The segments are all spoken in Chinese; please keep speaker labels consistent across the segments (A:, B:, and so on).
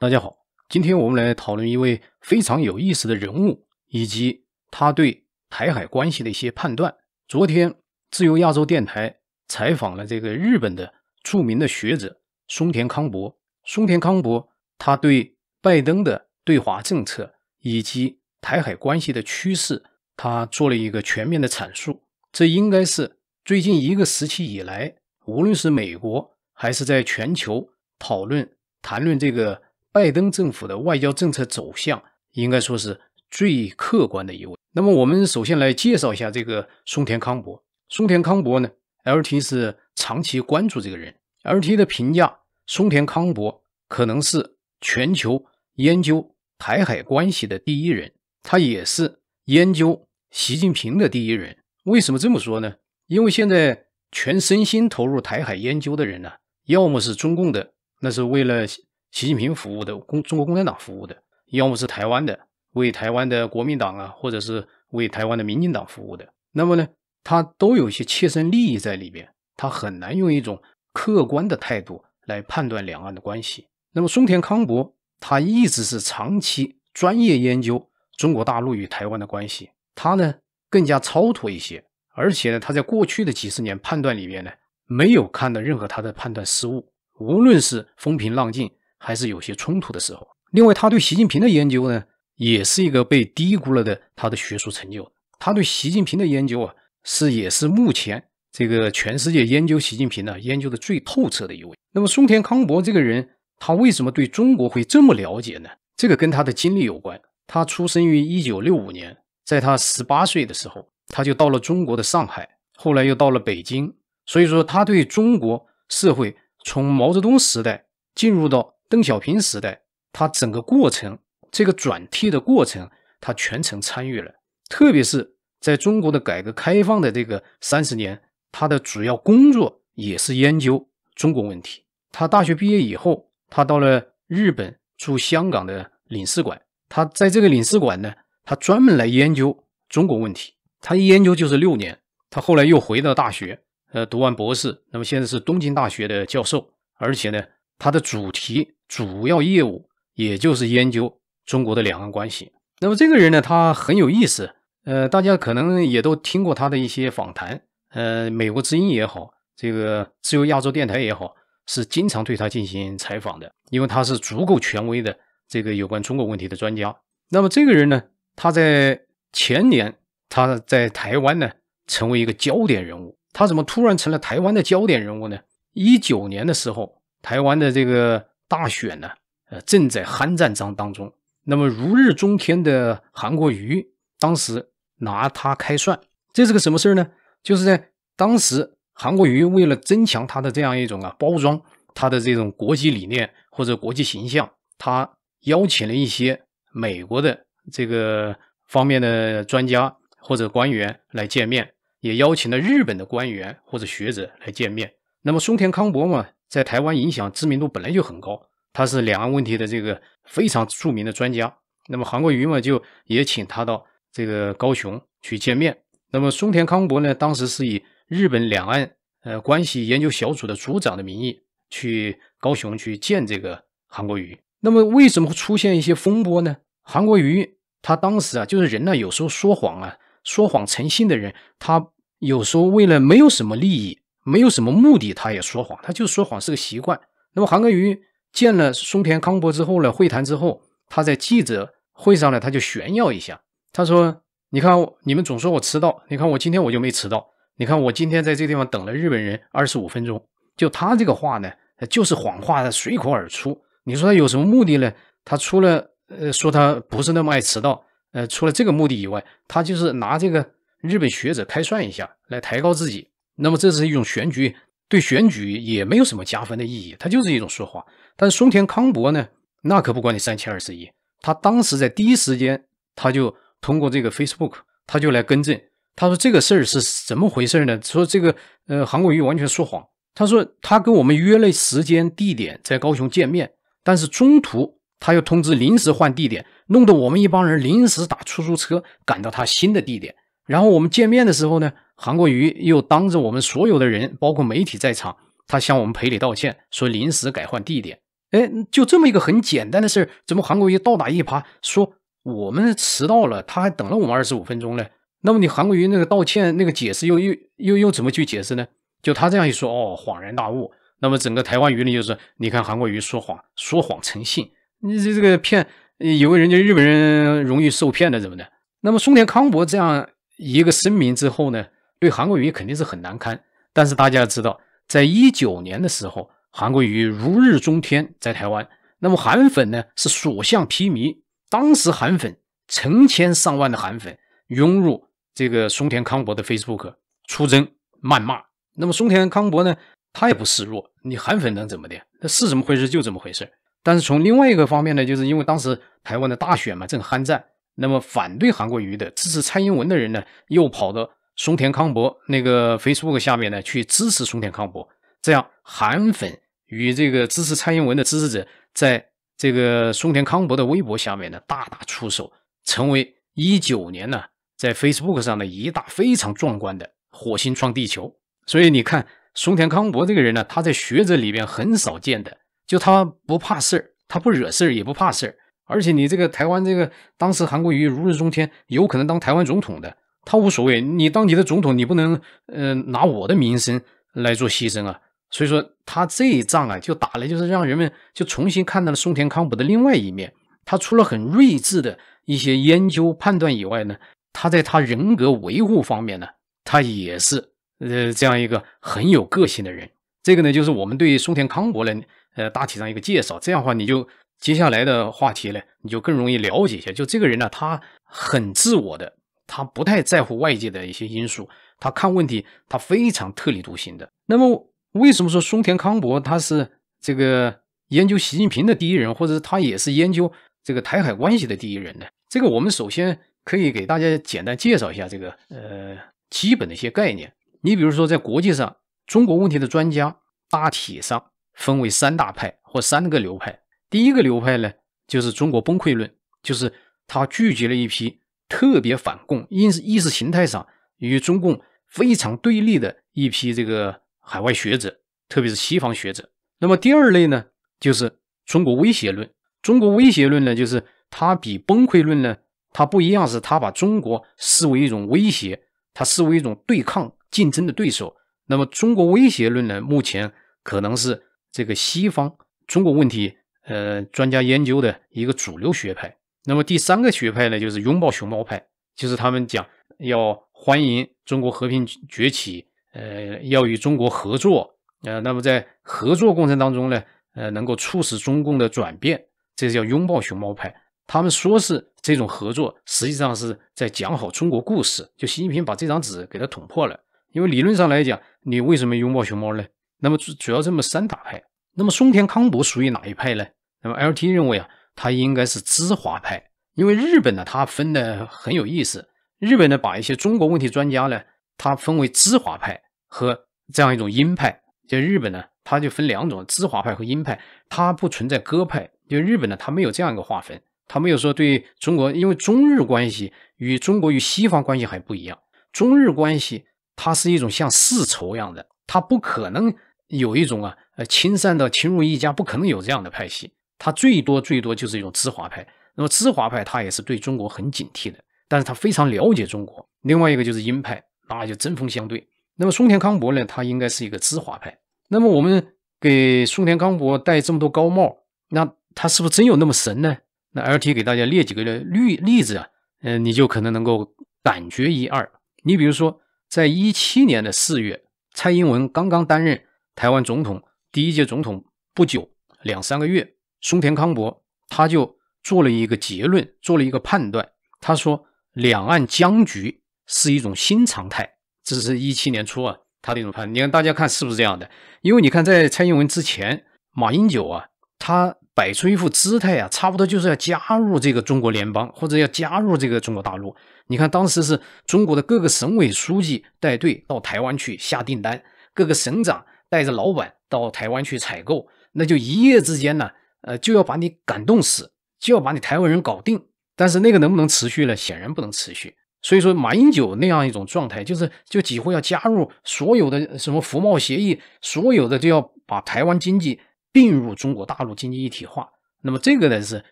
A: 大家好，今天我们来讨论一位非常有意思的人物以及他对台海关系的一些判断。昨天，自由亚洲电台采访了这个日本的著名的学者松田康博。松田康博他对拜登的对华政策以及台海关系的趋势，他做了一个全面的阐述。这应该是最近一个时期以来，无论是美国还是在全球讨论谈论这个。拜登政府的外交政策走向，应该说是最客观的一位。那么，我们首先来介绍一下这个松田康博。松田康博呢，LT 是长期关注这个人。LT 的评价：松田康博可能是全球研究台海关系的第一人，他也是研究习近平的第一人。为什么这么说呢？因为现在全身心投入台海研究的人呢，要么是中共的，那是为了。习近平服务的共中国共产党服务的，要么是台湾的为台湾的国民党啊，或者是为台湾的民进党服务的。那么呢，他都有些切身利益在里边，他很难用一种客观的态度来判断两岸的关系。那么松田康博他一直是长期专业研究中国大陆与台湾的关系，他呢更加超脱一些，而且呢他在过去的几十年判断里边呢，没有看到任何他的判断失误，无论是风平浪静。还是有些冲突的时候。另外，他对习近平的研究呢，也是一个被低估了的他的学术成就。他对习近平的研究啊，是也是目前这个全世界研究习近平呢研究的最透彻的一位。那么，松田康博这个人，他为什么对中国会这么了解呢？这个跟他的经历有关。他出生于一九六五年，在他十八岁的时候，他就到了中国的上海，后来又到了北京。所以说，他对中国社会从毛泽东时代进入到邓小平时代，他整个过程这个转替的过程，他全程参与了。特别是在中国的改革开放的这个三十年，他的主要工作也是研究中国问题。他大学毕业以后，他到了日本驻香港的领事馆，他在这个领事馆呢，他专门来研究中国问题。他一研究就是六年，他后来又回到大学，呃，读完博士，那么现在是东京大学的教授，而且呢。他的主题主要业务也就是研究中国的两岸关系。那么这个人呢，他很有意思。呃，大家可能也都听过他的一些访谈。呃，美国之音也好，这个自由亚洲电台也好，是经常对他进行采访的，因为他是足够权威的这个有关中国问题的专家。那么这个人呢，他在前年，他在台湾呢，成为一个焦点人物。他怎么突然成了台湾的焦点人物呢？一九年的时候。台湾的这个大选呢，呃，正在酣战当当中。那么如日中天的韩国瑜，当时拿他开涮，这是个什么事儿呢？就是在当时，韩国瑜为了增强他的这样一种啊包装，他的这种国际理念或者国际形象，他邀请了一些美国的这个方面的专家或者官员来见面，也邀请了日本的官员或者学者来见面。那么松田康博嘛？在台湾影响、知名度本来就很高，他是两岸问题的这个非常著名的专家。那么韩国瑜嘛，就也请他到这个高雄去见面。那么松田康博呢，当时是以日本两岸呃关系研究小组的组长的名义去高雄去见这个韩国瑜。那么为什么会出现一些风波呢？韩国瑜他当时啊，就是人呢，有时候说谎啊，说谎成性的人，他有时候为了没有什么利益。没有什么目的，他也说谎，他就说谎是个习惯。那么韩格于见了松田康博之后呢，会谈之后，他在记者会上呢，他就炫耀一下，他说：“你看，你们总说我迟到，你看我今天我就没迟到。你看我今天在这个地方等了日本人二十五分钟。”就他这个话呢，就是谎话，随口而出。你说他有什么目的呢？他除了呃说他不是那么爱迟到，呃，除了这个目的以外，他就是拿这个日本学者开涮一下，来抬高自己。那么这是一种选举，对选举也没有什么加分的意义，它就是一种说话。但是松田康博呢，那可不管你三七二十一，他当时在第一时间，他就通过这个 Facebook，他就来更正，他说这个事儿是怎么回事呢？说这个呃韩国瑜完全说谎，他说他跟我们约了时间地点，在高雄见面，但是中途他又通知临时换地点，弄得我们一帮人临时打出租车赶到他新的地点，然后我们见面的时候呢？韩国瑜又当着我们所有的人，包括媒体在场，他向我们赔礼道歉，说临时改换地点。哎，就这么一个很简单的事，怎么韩国瑜倒打一耙，说我们迟到了，他还等了我们二十五分钟呢。那么你韩国瑜那个道歉、那个解释，又又又又怎么去解释呢？就他这样一说，哦，恍然大悟。那么整个台湾舆论就是：你看韩国瑜说谎，说谎成性，你这这个骗，以为人家日本人容易受骗的怎么的？那么松田康博这样一个声明之后呢？对韩国瑜肯定是很难堪，但是大家知道，在一九年的时候，韩国瑜如日中天，在台湾，那么韩粉呢是所向披靡。当时韩粉成千上万的韩粉涌入这个松田康博的 Facebook 出征谩骂。那么松田康博呢，他也不示弱，你韩粉能怎么的？那是怎么回事就怎么回事。但是从另外一个方面呢，就是因为当时台湾的大选嘛，正酣战，那么反对韩国瑜的支持蔡英文的人呢，又跑到。松田康博那个 Facebook 下面呢，去支持松田康博，这样韩粉与这个支持蔡英文的支持者在这个松田康博的微博下面呢大打出手，成为一九年呢在 Facebook 上的一大非常壮观的火星撞地球。所以你看，松田康博这个人呢，他在学者里边很少见的，就他不怕事儿，他不惹事儿，也不怕事儿。而且你这个台湾这个当时韩国瑜如日中天，有可能当台湾总统的。他无所谓，你当你的总统，你不能，呃，拿我的名声来做牺牲啊。所以说，他这一仗啊，就打了，就是让人们就重新看到了松田康博的另外一面。他除了很睿智的一些研究判断以外呢，他在他人格维护方面呢，他也是，呃，这样一个很有个性的人。这个呢，就是我们对松田康博呢，呃，大体上一个介绍。这样的话，你就接下来的话题呢，你就更容易了解一下。就这个人呢，他很自我的。他不太在乎外界的一些因素，他看问题他非常特立独行的。那么，为什么说松田康博他是这个研究习近平的第一人，或者他也是研究这个台海关系的第一人呢？这个我们首先可以给大家简单介绍一下这个呃基本的一些概念。你比如说，在国际上，中国问题的专家大体上分为三大派或三个流派。第一个流派呢，就是中国崩溃论，就是他聚集了一批。特别反共，因是意识形态上与中共非常对立的一批这个海外学者，特别是西方学者。那么第二类呢，就是中国威胁论。中国威胁论呢，就是它比崩溃论呢，它不一样，是它把中国视为一种威胁，它视为一种对抗、竞争的对手。那么中国威胁论呢，目前可能是这个西方中国问题呃专家研究的一个主流学派。那么第三个学派呢，就是拥抱熊猫派，就是他们讲要欢迎中国和平崛起，呃，要与中国合作，呃，那么在合作过程当中呢，呃，能够促使中共的转变，这是叫拥抱熊猫派。他们说是这种合作实际上是在讲好中国故事。就习近平把这张纸给他捅破了，因为理论上来讲，你为什么拥抱熊猫呢？那么主要这么三大派。那么松田康博属于哪一派呢？那么 L T 认为啊。他应该是资华派，因为日本呢，它分的很有意思。日本呢，把一些中国问题专家呢，它分为资华派和这样一种鹰派。就日本呢，它就分两种：资华派和鹰派。它不存在鸽派。就日本呢，它没有这样一个划分，它没有说对中国，因为中日关系与中国与西方关系还不一样。中日关系它是一种像世仇一样的，它不可能有一种啊，呃，亲善到亲如一家，不可能有这样的派系。他最多最多就是一种资华派，那么资华派他也是对中国很警惕的，但是他非常了解中国。另外一个就是鹰派，那就针锋相对。那么松田康博呢，他应该是一个资华派。那么我们给松田康博戴这么多高帽，那他是不是真有那么神呢？那 L.T. 给大家列几个例例子啊，嗯，你就可能能够感觉一二。你比如说，在一七年的四月，蔡英文刚刚担任台湾总统第一届总统不久，两三个月。松田康博他就做了一个结论，做了一个判断。他说，两岸僵局是一种新常态。这是一七年初啊，他的一种判。你看，大家看是不是这样的？因为你看，在蔡英文之前，马英九啊，他摆出一副姿态啊，差不多就是要加入这个中国联邦，或者要加入这个中国大陆。你看，当时是中国的各个省委书记带队到台湾去下订单，各个省长带着老板到台湾去采购，那就一夜之间呢。呃，就要把你感动死，就要把你台湾人搞定。但是那个能不能持续呢？显然不能持续。所以说，马英九那样一种状态，就是就几乎要加入所有的什么服贸协议，所有的就要把台湾经济并入中国大陆经济一体化。那么这个呢，是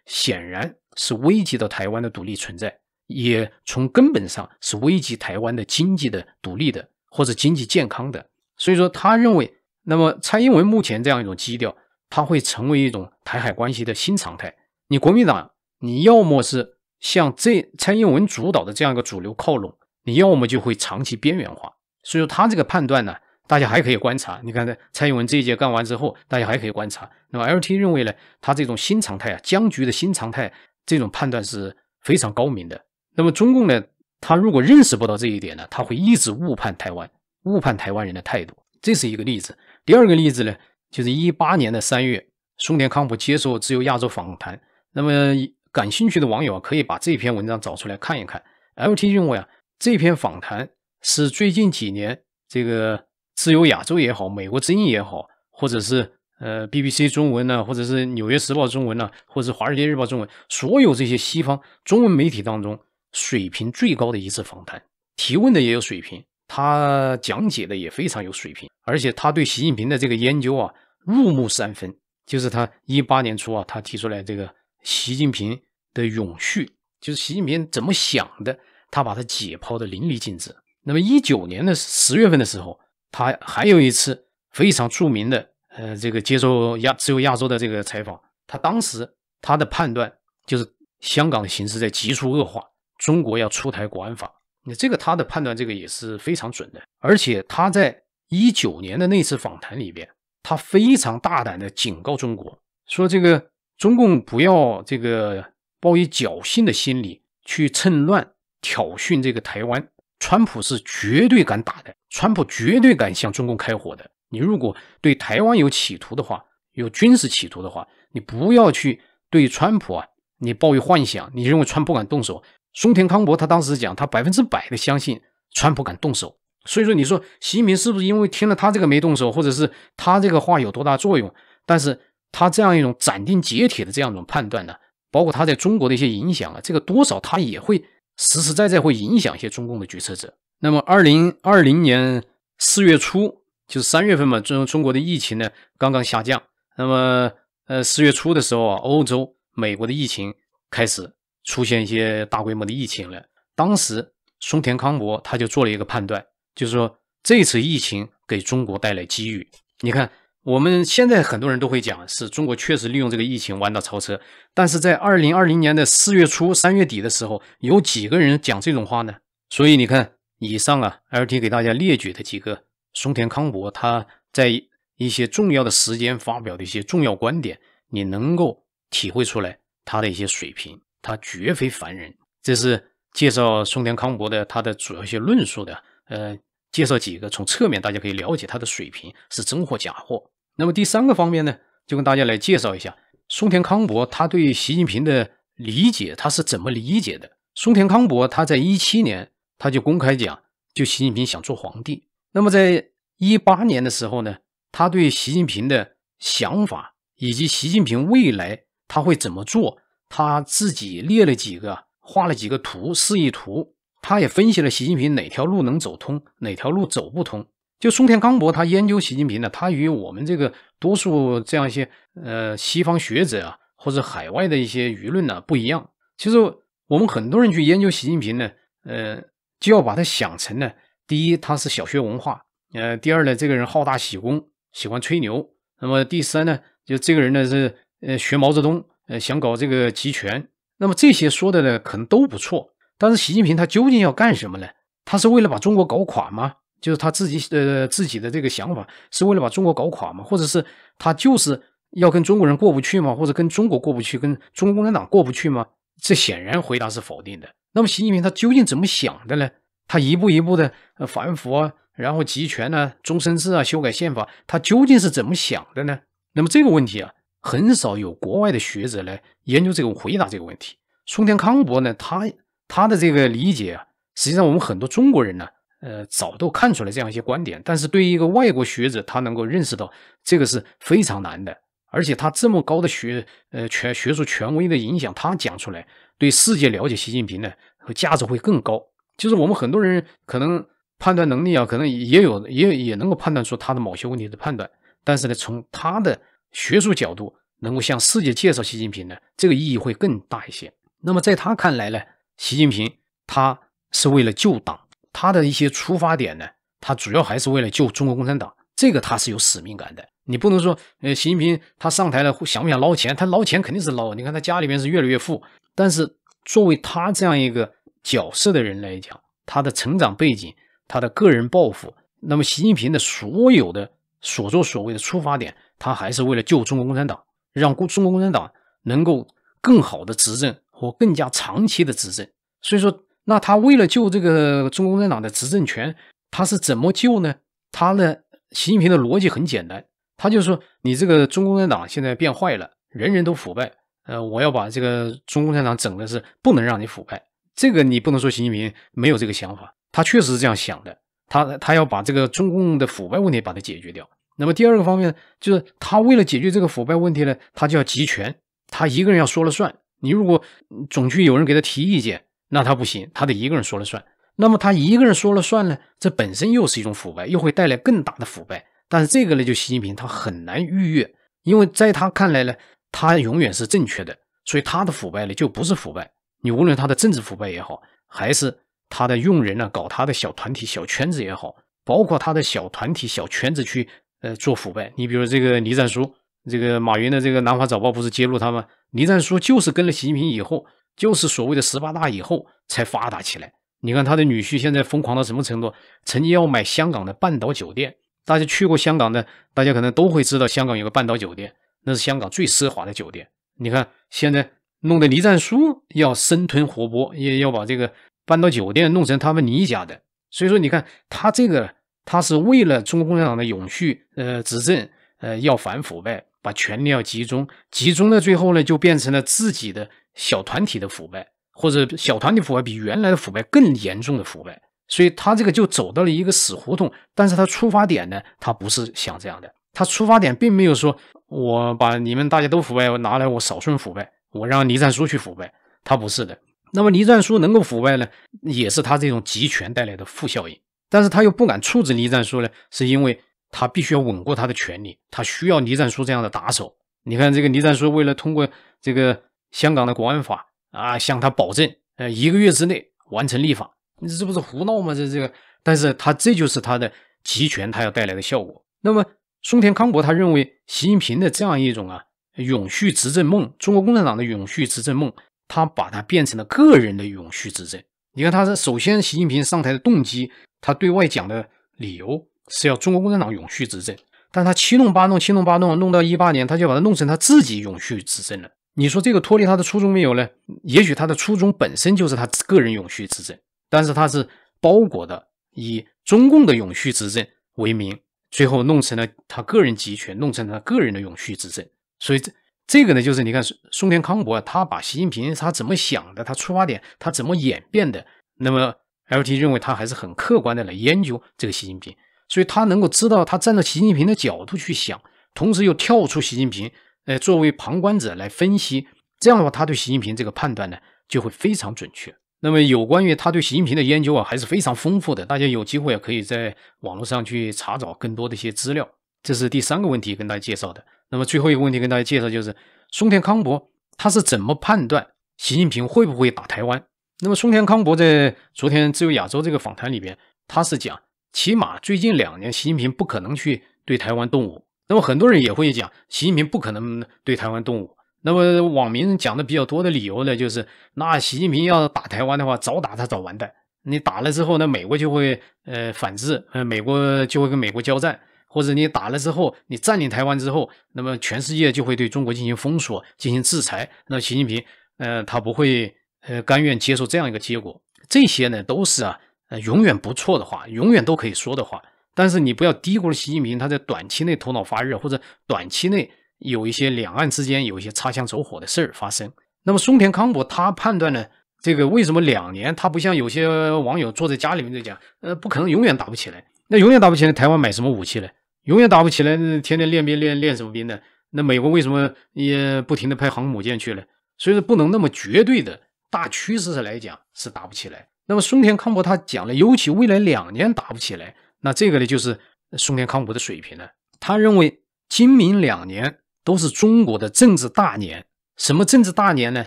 A: 显然是危及到台湾的独立存在，也从根本上是危及台湾的经济的独立的或者经济健康的。所以说，他认为，那么蔡英文目前这样一种基调。它会成为一种台海关系的新常态。你国民党，你要么是向这蔡英文主导的这样一个主流靠拢，你要么就会长期边缘化。所以说他这个判断呢，大家还可以观察。你看蔡英文这一届干完之后，大家还可以观察。那么 L T 认为呢，他这种新常态啊，僵局的新常态，这种判断是非常高明的。那么中共呢，他如果认识不到这一点呢，他会一直误判台湾，误判台湾人的态度，这是一个例子。第二个例子呢？就是一八年的三月，苏田康普接受《自由亚洲》访谈。那么感兴趣的网友啊，可以把这篇文章找出来看一看。L.T. 认为啊，这篇访谈是最近几年这个《自由亚洲》也好，《美国之音》也好，或者是呃 BBC 中文呢，或者是《纽约时报》中文呢，或者是《华尔街日报》中文，所有这些西方中文媒体当中水平最高的一次访谈。提问的也有水平，他讲解的也非常有水平，而且他对习近平的这个研究啊。入木三分，就是他一八年初啊，他提出来这个习近平的永续，就是习近平怎么想的，他把他解剖的淋漓尽致。那么一九年的十月份的时候，他还有一次非常著名的，呃，这个接受亚只有亚洲的这个采访，他当时他的判断就是香港的形势在急速恶化，中国要出台国安法，那这个他的判断这个也是非常准的，而且他在一九年的那次访谈里边。他非常大胆地警告中国说：“这个中共不要这个抱以侥幸的心理去趁乱挑衅这个台湾。川普是绝对敢打的，川普绝对敢向中共开火的。你如果对台湾有企图的话，有军事企图的话，你不要去对川普啊，你抱有幻想，你认为川普敢动手？松田康博他当时讲，他百分之百的相信川普敢动手。”所以说，你说习近平是不是因为听了他这个没动手，或者是他这个话有多大作用？但是，他这样一种斩钉截铁的这样一种判断呢，包括他在中国的一些影响啊，这个多少他也会实实在在会影响一些中共的决策者。那么，二零二零年四月初，就是三月份嘛，中中国的疫情呢刚刚下降。那么，呃，四月初的时候啊，欧洲、美国的疫情开始出现一些大规模的疫情了。当时，松田康博他就做了一个判断。就是说，这次疫情给中国带来机遇。你看，我们现在很多人都会讲，是中国确实利用这个疫情弯道超车。但是在二零二零年的四月初、三月底的时候，有几个人讲这种话呢？所以你看，以上啊，L.T. 给大家列举的几个松田康博他在一些重要的时间发表的一些重要观点，你能够体会出来他的一些水平，他绝非凡人。这是介绍松田康博的他的主要一些论述的。呃，介绍几个从侧面大家可以了解他的水平是真货假货。那么第三个方面呢，就跟大家来介绍一下松田康博他对习近平的理解，他是怎么理解的？松田康博他在一七年他就公开讲，就习近平想做皇帝。那么在一八年的时候呢，他对习近平的想法以及习近平未来他会怎么做，他自己列了几个，画了几个图示意图。他也分析了习近平哪条路能走通，哪条路走不通。就松田刚博，他研究习近平呢，他与我们这个多数这样一些呃西方学者啊，或者海外的一些舆论呢不一样。其实我们很多人去研究习近平呢，呃，就要把他想成呢，第一他是小学文化，呃，第二呢这个人好大喜功，喜欢吹牛。那么第三呢，就这个人呢是呃学毛泽东，呃想搞这个集权。那么这些说的呢可能都不错。但是习近平他究竟要干什么呢？他是为了把中国搞垮吗？就是他自己呃自己的这个想法是为了把中国搞垮吗？或者是他就是要跟中国人过不去吗？或者跟中国过不去，跟中国共产党过不去吗？这显然回答是否定的。那么习近平他究竟怎么想的呢？他一步一步的反腐啊，然后集权呢，终身制啊，修改宪法，他究竟是怎么想的呢？那么这个问题啊，很少有国外的学者来研究这个回答这个问题。松田康博呢，他。他的这个理解啊，实际上我们很多中国人呢，呃，早都看出来这样一些观点。但是对于一个外国学者，他能够认识到这个是非常难的。而且他这么高的学，呃，权学术权威的影响，他讲出来对世界了解习近平呢，和价值会更高。就是我们很多人可能判断能力啊，可能也有，也也能够判断出他的某些问题的判断。但是呢，从他的学术角度能够向世界介绍习近平呢，这个意义会更大一些。那么在他看来呢？习近平他是为了救党，他的一些出发点呢，他主要还是为了救中国共产党，这个他是有使命感的。你不能说，呃，习近平他上台了想不想捞钱？他捞钱肯定是捞。你看他家里面是越来越富，但是作为他这样一个角色的人来讲，他的成长背景、他的个人抱负，那么习近平的所有的所作所为的出发点，他还是为了救中国共产党，让国中国共产党能够更好的执政。和更加长期的执政，所以说，那他为了救这个中共党的执政权，他是怎么救呢？他的习近平的逻辑很简单，他就说你这个中共党现在变坏了，人人都腐败，呃，我要把这个中共党整的是不能让你腐败。这个你不能说习近平没有这个想法，他确实是这样想的，他他要把这个中共的腐败问题把它解决掉。那么第二个方面就是他为了解决这个腐败问题呢，他就要集权，他一个人要说了算。你如果总去有人给他提意见，那他不行，他得一个人说了算。那么他一个人说了算呢？这本身又是一种腐败，又会带来更大的腐败。但是这个呢，就习近平他很难逾越，因为在他看来呢，他永远是正确的，所以他的腐败呢就不是腐败。你无论他的政治腐败也好，还是他的用人呢搞他的小团体、小圈子也好，包括他的小团体、小圈子去呃做腐败，你比如这个倪战书。这个马云的这个《南华早报》不是揭露他吗？倪战书就是跟了习近平以后，就是所谓的十八大以后才发达起来。你看他的女婿现在疯狂到什么程度？曾经要买香港的半岛酒店，大家去过香港的，大家可能都会知道，香港有个半岛酒店，那是香港最奢华的酒店。你看现在弄得倪战书要生吞活剥，也要把这个半岛酒店弄成他们倪家的。所以说，你看他这个，他是为了中国共产党的永续，呃，执政，呃，要反腐败。把权力要集中，集中的最后呢，就变成了自己的小团体的腐败，或者小团体腐败比原来的腐败更严重的腐败。所以他这个就走到了一个死胡同。但是他出发点呢，他不是想这样的，他出发点并没有说我把你们大家都腐败，我拿来我少数人腐败，我让倪战书去腐败，他不是的。那么倪战书能够腐败呢，也是他这种集权带来的负效应。但是他又不敢处置倪战书呢，是因为。他必须要稳固他的权利，他需要倪战书这样的打手。你看，这个倪战书为了通过这个香港的国安法啊，向他保证，呃，一个月之内完成立法，你这不是胡闹吗？这这个，但是他这就是他的集权，他要带来的效果。那么，松田康博他认为，习近平的这样一种啊永续执政梦，中国共产党的永续执政梦，他把它变成了个人的永续执政。你看，他是首先习近平上台的动机，他对外讲的理由。是要中国共产党永续执政，但他七弄八弄，七弄八弄，弄到一八年，他就把它弄成他自己永续执政了。你说这个脱离他的初衷没有呢？也许他的初衷本身就是他个人永续执政，但是他是包裹的，以中共的永续执政为名，最后弄成了他个人集权，弄成了他个人的永续执政。所以这这个呢，就是你看松田康博他把习近平他怎么想的，他出发点他怎么演变的？那么 L T 认为他还是很客观的来研究这个习近平。所以他能够知道，他站在习近平的角度去想，同时又跳出习近平，呃，作为旁观者来分析，这样的话，他对习近平这个判断呢就会非常准确。那么有关于他对习近平的研究啊，还是非常丰富的，大家有机会啊，可以在网络上去查找更多的一些资料。这是第三个问题跟大家介绍的。那么最后一个问题跟大家介绍就是，松田康博他是怎么判断习近平会不会打台湾？那么松田康博在昨天《自由亚洲》这个访谈里边，他是讲。起码最近两年，习近平不可能去对台湾动武。那么很多人也会讲，习近平不可能对台湾动武。那么网民讲的比较多的理由呢，就是那习近平要打台湾的话，早打他早完蛋。你打了之后，呢，美国就会呃反制，呃，美国就会跟美国交战，或者你打了之后，你占领台湾之后，那么全世界就会对中国进行封锁、进行制裁。那习近平呃，他不会呃甘愿接受这样一个结果。这些呢，都是啊。呃，永远不错的话，永远都可以说的话，但是你不要低估了习近平，他在短期内头脑发热，或者短期内有一些两岸之间有一些擦枪走火的事儿发生。那么，松田康博他判断呢，这个为什么两年他不像有些网友坐在家里面就讲，呃，不可能永远打不起来。那永远打不起来，台湾买什么武器呢？永远打不起来，天天练兵练练什么兵呢？那美国为什么也不停的派航母舰去呢？所以说，不能那么绝对的大趋势上来讲是打不起来。那么，松田康博他讲了，尤其未来两年打不起来，那这个呢，就是松田康博的水平了。他认为，今明两年都是中国的政治大年。什么政治大年呢？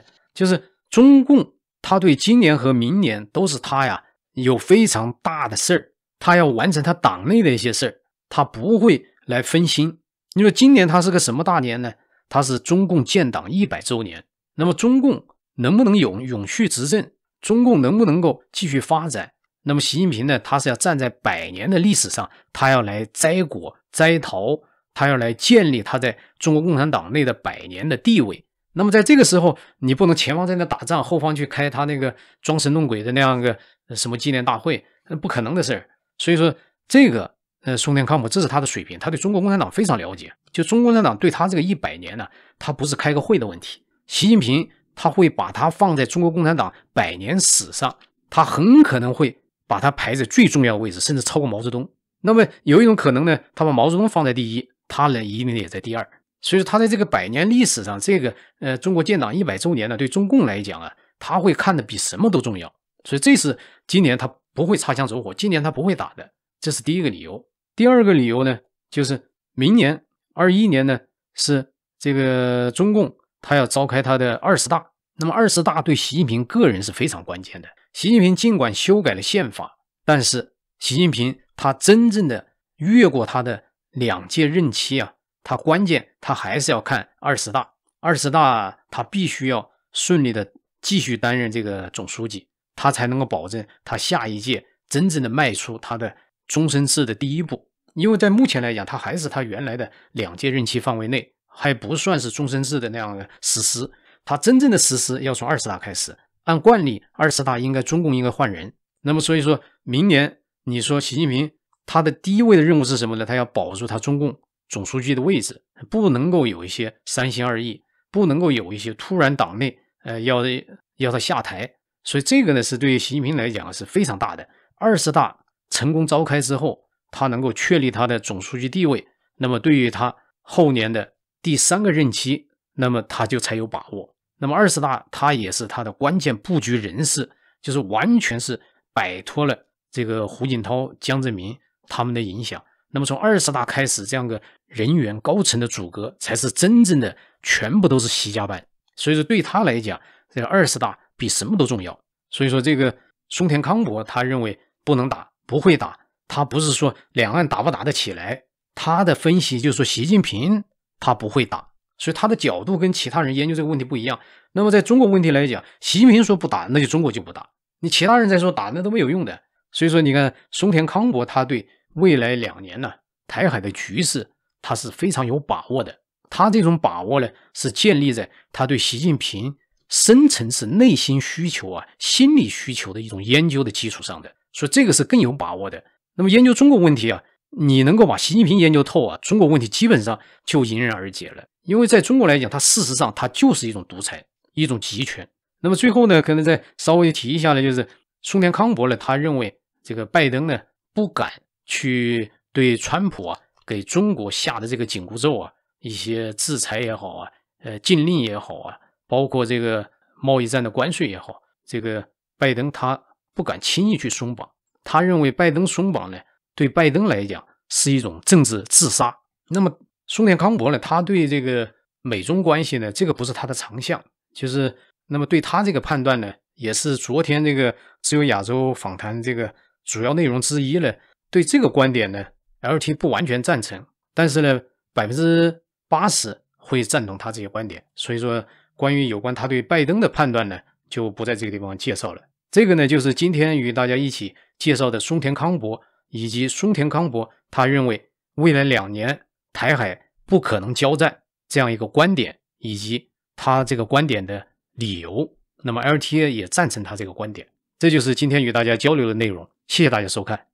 A: 就是中共，他对今年和明年都是他呀有非常大的事儿，他要完成他党内的一些事儿，他不会来分心。你说今年他是个什么大年呢？他是中共建党一百周年。那么，中共能不能永永续执政？中共能不能够继续发展？那么习近平呢？他是要站在百年的历史上，他要来摘果摘桃，他要来建立他在中国共产党内的百年的地位。那么在这个时候，你不能前方在那打仗，后方去开他那个装神弄鬼的那样个什么纪念大会，那不可能的事儿。所以说，这个呃，宋天康，这是他的水平，他对中国共产党非常了解。就中国共产党对他这个一百年呢，他不是开个会的问题，习近平。他会把它放在中国共产党百年史上，他很可能会把它排在最重要的位置，甚至超过毛泽东。那么有一种可能呢，他把毛泽东放在第一，他呢一定也在第二。所以说，他在这个百年历史上，这个呃中国建党一百周年呢，对中共来讲啊，他会看的比什么都重要。所以，这是今年他不会擦枪走火，今年他不会打的，这是第一个理由。第二个理由呢，就是明年二一年呢是这个中共。他要召开他的二十大，那么二十大对习近平个人是非常关键的。习近平尽管修改了宪法，但是习近平他真正的越过他的两届任期啊，他关键他还是要看二十大。二十大他必须要顺利的继续担任这个总书记，他才能够保证他下一届真正的迈出他的终身制的第一步。因为在目前来讲，他还是他原来的两届任期范围内。还不算是终身制的那样的实施，它真正的实施要从二十大开始。按惯例，二十大应该中共应该换人，那么所以说，明年你说习近平他的第一位的任务是什么呢？他要保住他中共总书记的位置，不能够有一些三心二意，不能够有一些突然党内呃要要他下台。所以这个呢，是对于习近平来讲是非常大的。二十大成功召开之后，他能够确立他的总书记地位，那么对于他后年的。第三个任期，那么他就才有把握。那么二十大，他也是他的关键布局人士，就是完全是摆脱了这个胡锦涛、江泽民他们的影响。那么从二十大开始，这样个人员高层的阻隔才是真正的全部都是习家班。所以说，对他来讲，这个二十大比什么都重要。所以说，这个松田康博他认为不能打，不会打。他不是说两岸打不打得起来，他的分析就是说习近平。他不会打，所以他的角度跟其他人研究这个问题不一样。那么在中国问题来讲，习近平说不打，那就中国就不打；你其他人再说打，那都没有用的。所以说，你看松田康博，他对未来两年呢台海的局势，他是非常有把握的。他这种把握呢，是建立在他对习近平深层次内心需求啊、心理需求的一种研究的基础上的。所以这个是更有把握的。那么研究中国问题啊。你能够把习近平研究透啊，中国问题基本上就迎刃而解了。因为在中国来讲，它事实上它就是一种独裁，一种集权。那么最后呢，可能再稍微提一下呢，就是松田康博呢，他认为这个拜登呢不敢去对川普啊给中国下的这个紧箍咒啊，一些制裁也好啊，呃禁令也好啊，包括这个贸易战的关税也好，这个拜登他不敢轻易去松绑。他认为拜登松绑呢。对拜登来讲是一种政治自杀。那么，松田康博呢？他对这个美中关系呢，这个不是他的长项。就是，那么对他这个判断呢，也是昨天这个自由亚洲访谈这个主要内容之一呢。对这个观点呢，LT 不完全赞成，但是呢，百分之八十会赞同他这些观点。所以说，关于有关他对拜登的判断呢，就不在这个地方介绍了。这个呢，就是今天与大家一起介绍的松田康博。以及松田康博，他认为未来两年台海不可能交战这样一个观点，以及他这个观点的理由。那么 LTA 也赞成他这个观点。这就是今天与大家交流的内容。谢谢大家收看。